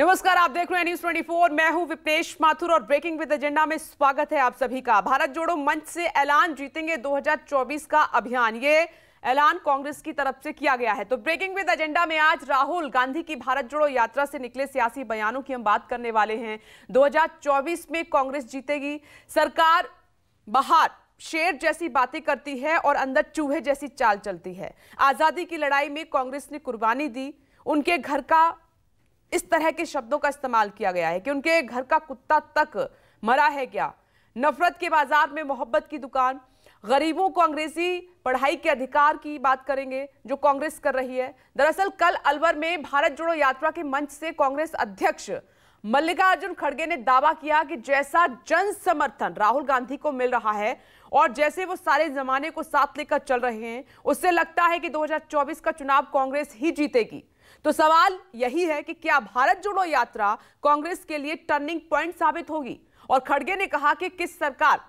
नमस्कार आप देख रहे हैं न्यूज 24 मैं हूं विपनेश माथुर और ब्रेकिंग विद एजेंडा में स्वागत है आप सभी का भारत जोड़ो मंच से ऐलान जीतेंगे 2024 का अभियान ये ऐलान कांग्रेस की तरफ से किया गया है तो ब्रेकिंग विद एजेंडा में आज राहुल गांधी की भारत जोड़ो यात्रा से निकले सियासी बयानों की हम बात करने वाले हैं दो में कांग्रेस जीतेगी सरकार बाहर शेर जैसी बातें करती है और अंदर चूहे जैसी चाल चलती है आजादी की लड़ाई में कांग्रेस ने कुर्बानी दी उनके घर का इस तरह के शब्दों का इस्तेमाल किया गया है कि उनके घर का कुत्ता तक मरा है क्या नफरत के बाजार में मोहब्बत की दुकान गरीबों को अंग्रेजी पढ़ाई के अधिकार की बात करेंगे जो कांग्रेस कर रही है दरअसल कल अलवर में भारत जोड़ो यात्रा के मंच से कांग्रेस अध्यक्ष मल्लिकार्जुन खड़गे ने दावा किया कि जैसा जन समर्थन राहुल गांधी को मिल रहा है और जैसे वो सारे जमाने को साथ लेकर चल रहे हैं उससे लगता है कि 2024 का चुनाव कांग्रेस ही जीतेगी तो सवाल यही है कि क्या भारत जोड़ो यात्रा कांग्रेस के लिए टर्निंग पॉइंट साबित होगी और खड़गे ने कहा कि किस सरकार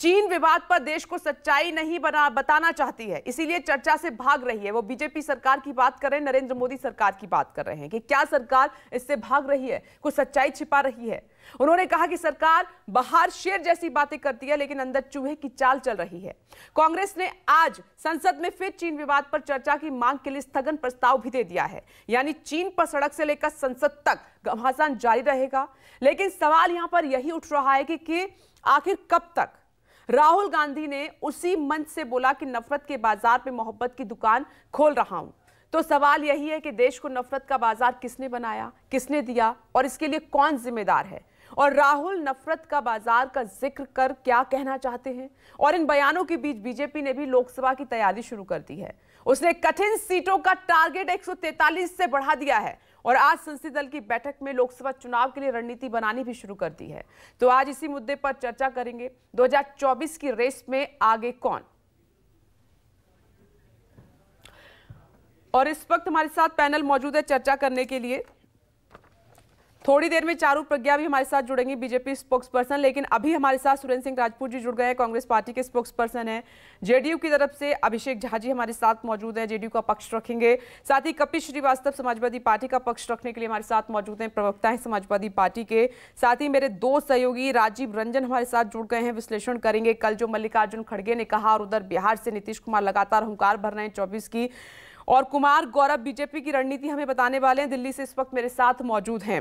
चीन विवाद पर देश को सच्चाई नहीं बना बताना चाहती है इसीलिए चर्चा से भाग रही है वो बीजेपी सरकार की बात कर रहे हैं नरेंद्र मोदी सरकार की बात कर रहे हैं कि क्या सरकार इससे भाग रही है कुछ सच्चाई छिपा रही है उन्होंने कहा कि सरकार बाहर शेर जैसी बातें करती है लेकिन अंदर चूहे की चाल चल रही है कांग्रेस ने आज संसद में फिर चीन विवाद पर चर्चा की मांग के लिए स्थगन प्रस्ताव भी दे दिया है यानी चीन पर सड़क से लेकर संसद तक घमासान जारी रहेगा लेकिन सवाल यहां पर यही उठ रहा है कि, कि आखिर कब तक राहुल गांधी ने उसी मंच से बोला कि नफरत के बाजार पे मोहब्बत की दुकान खोल रहा हूं तो सवाल यही है कि देश को नफरत का बाजार किसने बनाया किसने दिया और इसके लिए कौन जिम्मेदार है और राहुल नफरत का बाजार का जिक्र कर क्या कहना चाहते हैं और इन बयानों के बीच बीजेपी ने भी लोकसभा की तैयारी शुरू कर दी है उसने कठिन सीटों का टारगेट 143 से बढ़ा दिया है और आज संसदीय दल की बैठक में लोकसभा चुनाव के लिए रणनीति बनानी भी शुरू कर दी है तो आज इसी मुद्दे पर चर्चा करेंगे 2024 की रेस में आगे कौन और इस वक्त हमारे साथ पैनल मौजूद है चर्चा करने के लिए थोड़ी देर में चारू प्रज्ञा भी हमारे साथ जुड़ेंगी बीजेपी स्पोक्स पर्सन लेकिन अभी हमारे साथ सुरेंद्र सिंह राजपूत जी जुड़ गए हैं कांग्रेस पार्टी के स्पोक्स पर्सन है जेडीयू की तरफ से अभिषेक झा जी हमारे साथ मौजूद हैं जेडीयू का पक्ष रखेंगे साथ ही कपिल श्रीवास्तव समाजवादी पार्टी का पक्ष रखने के लिए हमारे साथ मौजूद हैं प्रवक्ता हैं समाजवादी पार्टी के साथ ही मेरे दो सहयोगी राजीव रंजन हमारे साथ जुड़ गए हैं विश्लेषण करेंगे कल जो मल्लिकार्जुन खड़गे ने कहा और उधर बिहार से नीतीश कुमार लगातार हंकार भर रहे हैं चौबीस की और कुमार गौरव बीजेपी की रणनीति हमें बताने वाले हैं दिल्ली से इस वक्त मेरे साथ मौजूद हैं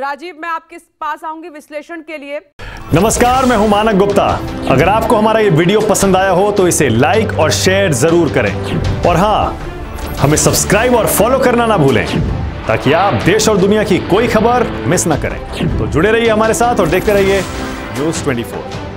राजीव मैं आपके पास आऊंगी विश्लेषण के लिए नमस्कार मैं हूं मानक गुप्ता अगर आपको हमारा ये वीडियो पसंद आया हो तो इसे लाइक और शेयर जरूर करें और हाँ हमें सब्सक्राइब और फॉलो करना ना भूलें ताकि आप देश और दुनिया की कोई खबर मिस ना करें तो जुड़े रहिए हमारे साथ और देखते रहिए न्यूज ट्वेंटी